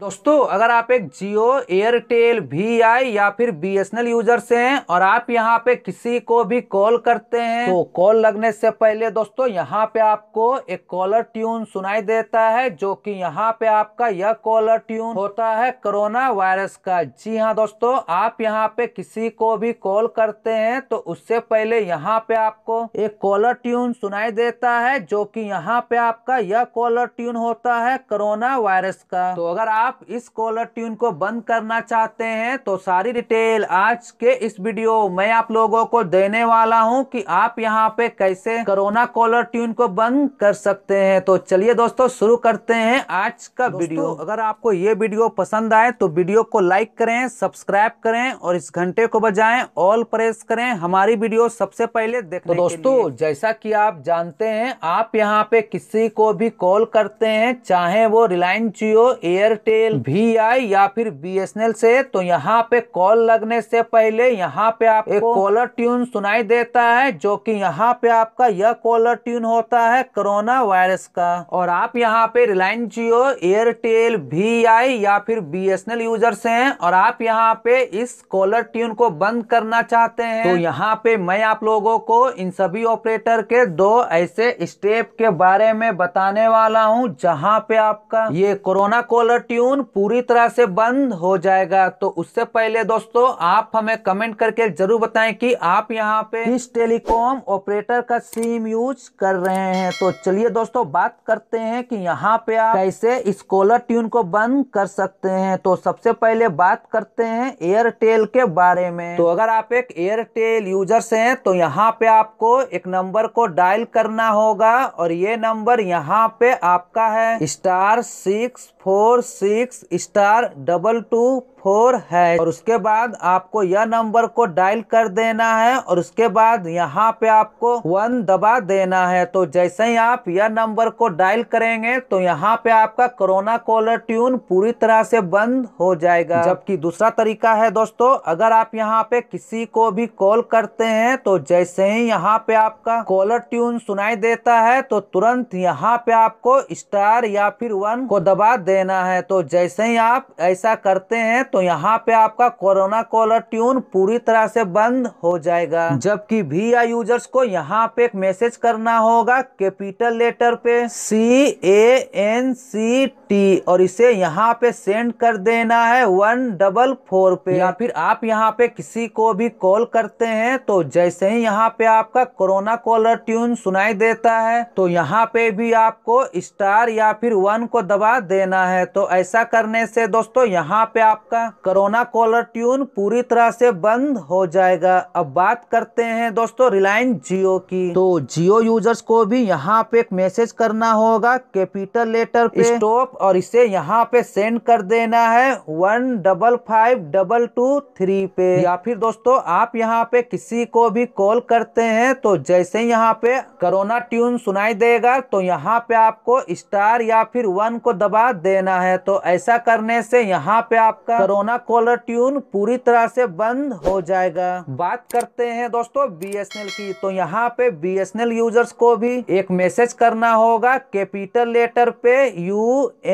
दोस्तों अगर आप एक जियो एयरटेल वी आई या फिर B S N L users हैं और आप यहाँ पे किसी को भी कॉल करते हैं तो कॉल लगने से पहले दोस्तों यहाँ पे आपको एक कॉलर ट्यून सुनाई देता है जो कि यहाँ पे आपका यह कॉलर ट्यून होता है कोरोना वायरस का जी हाँ दोस्तों आप यहाँ पे किसी को भी कॉल करते हैं तो उससे पहले यहाँ पे आपको एक कॉलर ट्यून सुनाई देता है जो की यहाँ पे आपका यह कॉलर ट्यून होता है कोरोना वायरस का तो अगर आप आप इस कॉलर ट्यून को बंद करना चाहते हैं तो सारी डिटेल आज के इस वीडियो मैं आप लोगों को देने वाला हूं कि आप यहां पे कैसे कोरोना कॉलर ट्यून को बंद कर सकते हैं तो चलिए दोस्तों शुरू करते हैं आज का वीडियो अगर आपको ये वीडियो पसंद आए तो वीडियो को लाइक करें सब्सक्राइब करें और इस घंटे को बजाय ऑल प्रेस करें हमारी वीडियो सबसे पहले देखने तो दोस्तों जैसा की आप जानते हैं आप यहाँ पे किसी को भी कॉल करते हैं चाहे वो Reliance Jio Airtel Airtel V I या फिर बीएसएनएल से तो यहाँ पे कॉल लगने से पहले यहाँ पे आप एक कॉलर ट्यून सुनाई देता है जो कि यहाँ पे आपका यह कॉलर ट्यून होता है कोरोना वायरस का और आप यहाँ पे Reliance Jio Airtel V I या फिर एल यूजर्स हैं और आप यहाँ पे इस कॉलर ट्यून को बंद करना चाहते हैं तो यहाँ पे मैं आप लोगों को इन सभी ऑपरेटर के दो ऐसे स्टेप के बारे में बताने वाला हूँ जहाँ पे आपका ये कोरोना कॉलर ट्यून कानून पूरी तरह से बंद हो जाएगा तो उससे पहले दोस्तों आप हमें कमेंट करके जरूर बताएं कि आप यहाँ पे किस टेलीकॉम ऑपरेटर का सिम यूज कर रहे हैं तो चलिए दोस्तों बात करते हैं कि यहाँ पे आप कैसे इस कॉलर ट्यून को बंद कर सकते हैं तो सबसे पहले बात करते हैं एयरटेल के बारे में तो अगर आप एक एयरटेल यूजर्स हैं तो यहाँ पे आपको एक नंबर को डायल करना होगा और ये नंबर यहाँ पे आपका है star six four six six star double two four है और उसके बाद आपको यह नंबर को डायल कर देना है और उसके बाद यहाँ पे आपको वन दबा देना है तो जैसे ही आप यह नंबर को डायल करेंगे तो यहाँ पे आपका कोरोना कॉलर ट्यून पूरी तरह से बंद हो जाएगा जबकि दूसरा तरीका है दोस्तों अगर आप यहाँ पे किसी को भी कॉल करते हैं तो जैसे ही यहाँ पे आपका कॉलर ट्यून सुनाई देता है तो तुरंत यहाँ पे आपको स्टार या फिर वन को दबा देना है तो जैसे ही आप ऐसा करते हैं तो तो यहाँ पे आपका कोरोना कॉलर ट्यून पूरी तरह से बंद हो जाएगा जबकि वी यूजर्स को यहाँ पे एक मैसेज करना होगा कैपिटल लेटर पे सी ए एन सी टी और इसे यहाँ पे सेंड कर देना है वन डबल फोर पे या फिर आप यहाँ पे किसी को भी कॉल करते हैं तो जैसे ही यहाँ पे आपका कोरोना कॉलर ट्यून सुनाई देता है तो यहाँ पे भी आपको स्टार या फिर वन को दबा देना है तो ऐसा करने से दोस्तों यहाँ पे आपका आपका कोरोना कॉलर ट्यून पूरी तरह से बंद हो जाएगा अब बात करते हैं दोस्तों रिलायंस जियो की तो जियो यूजर्स को भी यहाँ पे एक मैसेज करना होगा कैपिटल लेटर पे स्टॉप और इसे यहाँ पे सेंड कर देना है one double five double two three पे या फिर दोस्तों आप यहाँ पे किसी को भी कॉल करते हैं तो जैसे यहाँ पे कोरोना ट्यून सुनाई देगा तो यहाँ पे आपको स्टार या फिर वन को दबा देना है तो ऐसा करने से यहाँ पे आपका कोरोना कॉलर ट्यून पूरी तरह से बंद हो जाएगा बात करते हैं दोस्तों बीएसएनएल की तो यहाँ पे बीएसएनएल यूजर्स को भी एक मैसेज करना होगा कैपिटल लेटर पे U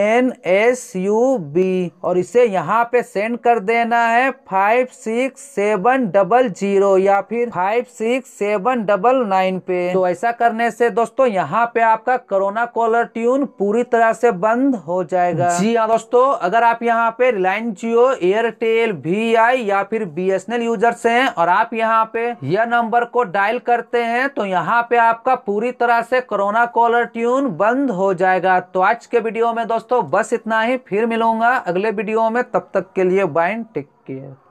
N S U B और इसे यहाँ पे सेंड कर देना है five six seven double zero या फिर five six seven double nine पे तो ऐसा करने से दोस्तों यहाँ पे आपका कोरोना कॉलर ट्यून पूरी तरह से बंद हो जाएगा जी हाँ दोस्तों अगर आप यहाँ पे Reliance Jio Airtel V I या फिर B S N L users हैं और आप यहाँ पे यह नंबर को डायल करते हैं तो यहाँ पे आपका पूरी तरह से कोरोना कॉलर ट्यून बंद हो जाएगा तो आज के वीडियो में दोस्तों बस इतना ही फिर मिलूंगा अगले वीडियो में तब तक के लिए बाइन टेक केयर